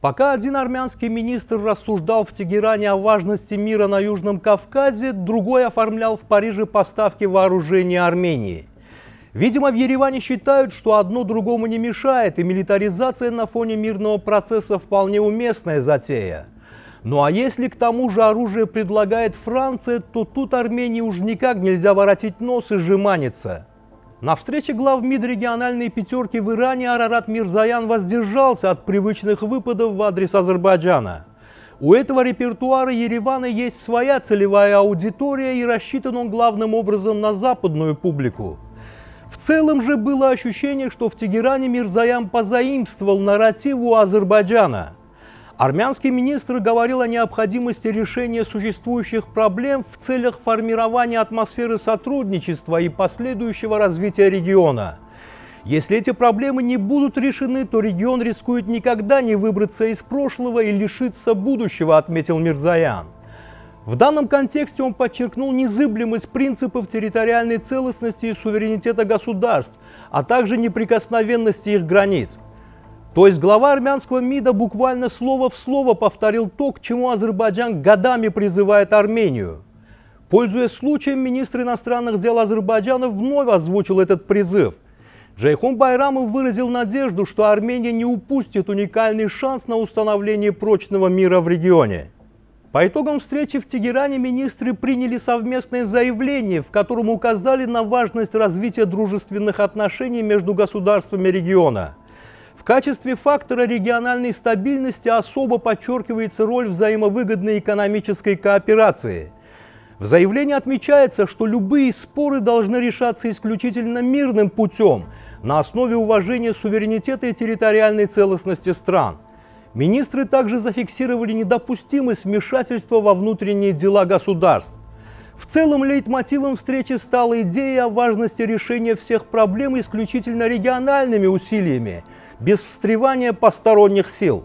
Пока один армянский министр рассуждал в Тегеране о важности мира на Южном Кавказе, другой оформлял в Париже поставки вооружения Армении. Видимо, в Ереване считают, что одно другому не мешает, и милитаризация на фоне мирного процесса вполне уместная затея. Ну а если к тому же оружие предлагает Франция, то тут Армении уж никак нельзя воротить нос и жеманиться. На встрече глав МИД региональной пятерки в Иране Арарат Мирзаян воздержался от привычных выпадов в адрес Азербайджана. У этого репертуара Еревана есть своя целевая аудитория и рассчитан он главным образом на западную публику. В целом же было ощущение, что в Тегеране Мирзаян позаимствовал нарративу Азербайджана – Армянский министр говорил о необходимости решения существующих проблем в целях формирования атмосферы сотрудничества и последующего развития региона. Если эти проблемы не будут решены, то регион рискует никогда не выбраться из прошлого и лишиться будущего, отметил Мирзаян. В данном контексте он подчеркнул незыблемость принципов территориальной целостности и суверенитета государств, а также неприкосновенности их границ – то есть глава армянского МИДа буквально слово в слово повторил то, к чему Азербайджан годами призывает Армению. Пользуясь случаем, министр иностранных дел Азербайджана вновь озвучил этот призыв. Джейхун Байрамов выразил надежду, что Армения не упустит уникальный шанс на установление прочного мира в регионе. По итогам встречи в Тегеране министры приняли совместное заявление, в котором указали на важность развития дружественных отношений между государствами региона – в качестве фактора региональной стабильности особо подчеркивается роль взаимовыгодной экономической кооперации. В заявлении отмечается, что любые споры должны решаться исключительно мирным путем, на основе уважения суверенитета и территориальной целостности стран. Министры также зафиксировали недопустимость вмешательства во внутренние дела государств. В целом лейтмотивом встречи стала идея о важности решения всех проблем исключительно региональными усилиями – без встревания посторонних сил.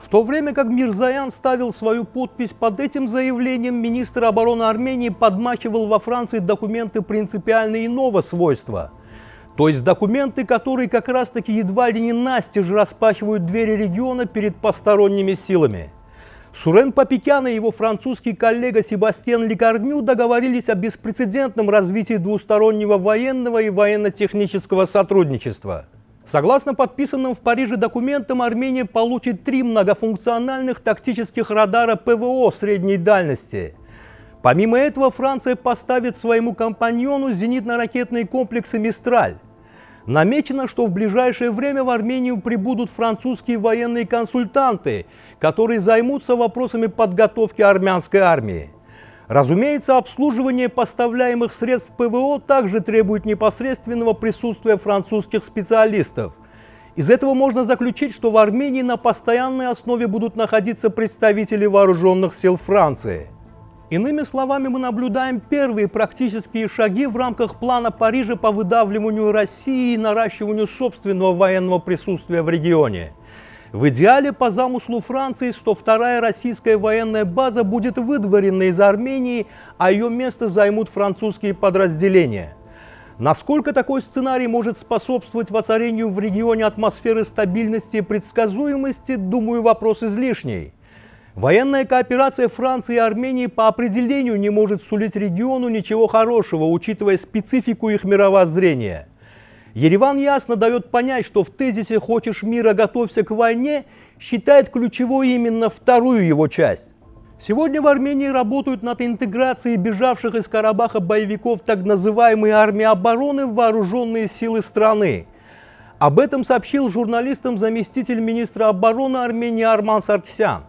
В то время как Мирзаян ставил свою подпись под этим заявлением, министр обороны Армении подмачивал во Франции документы принципиально иного свойства. То есть документы, которые как раз-таки едва ли не настежь распахивают двери региона перед посторонними силами. Шурен Папикян и его французский коллега Себастьян Лекарню договорились о беспрецедентном развитии двустороннего военного и военно-технического сотрудничества – Согласно подписанным в Париже документам, Армения получит три многофункциональных тактических радара ПВО средней дальности. Помимо этого, Франция поставит своему компаньону зенитно-ракетные комплексы «Мистраль». Намечено, что в ближайшее время в Армению прибудут французские военные консультанты, которые займутся вопросами подготовки армянской армии. Разумеется, обслуживание поставляемых средств ПВО также требует непосредственного присутствия французских специалистов. Из этого можно заключить, что в Армении на постоянной основе будут находиться представители вооруженных сил Франции. Иными словами, мы наблюдаем первые практические шаги в рамках плана Парижа по выдавливанию России и наращиванию собственного военного присутствия в регионе. В идеале, по замыслу Франции, что вторая российская военная база будет выдворена из Армении, а ее место займут французские подразделения. Насколько такой сценарий может способствовать воцарению в регионе атмосферы стабильности и предсказуемости, думаю, вопрос излишний. Военная кооперация Франции и Армении по определению не может сулить региону ничего хорошего, учитывая специфику их мировоззрения. Ереван ясно дает понять, что в тезисе «Хочешь мира, готовься к войне» считает ключевой именно вторую его часть. Сегодня в Армении работают над интеграцией бежавших из Карабаха боевиков так называемой армии обороны в вооруженные силы страны. Об этом сообщил журналистам заместитель министра обороны Армении Арман Сарксян.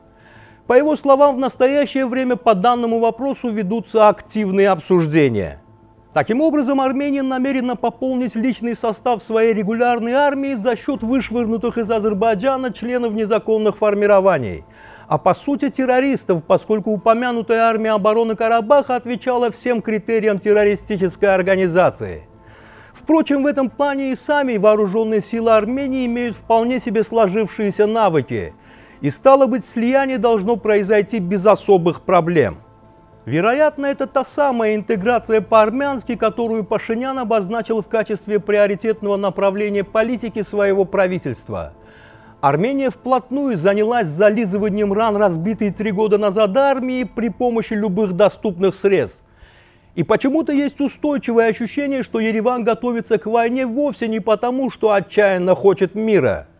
По его словам, в настоящее время по данному вопросу ведутся активные обсуждения – Таким образом, Армения намерена пополнить личный состав своей регулярной армии за счет вышвырнутых из Азербайджана членов незаконных формирований а по сути террористов, поскольку упомянутая армия обороны Карабаха отвечала всем критериям террористической организации. Впрочем, в этом плане и сами вооруженные силы Армении имеют вполне себе сложившиеся навыки, и стало быть, слияние должно произойти без особых проблем – Вероятно, это та самая интеграция по-армянски, которую Пашинян обозначил в качестве приоритетного направления политики своего правительства. Армения вплотную занялась зализыванием ран, разбитой три года назад армии, при помощи любых доступных средств. И почему-то есть устойчивое ощущение, что Ереван готовится к войне вовсе не потому, что отчаянно хочет мира –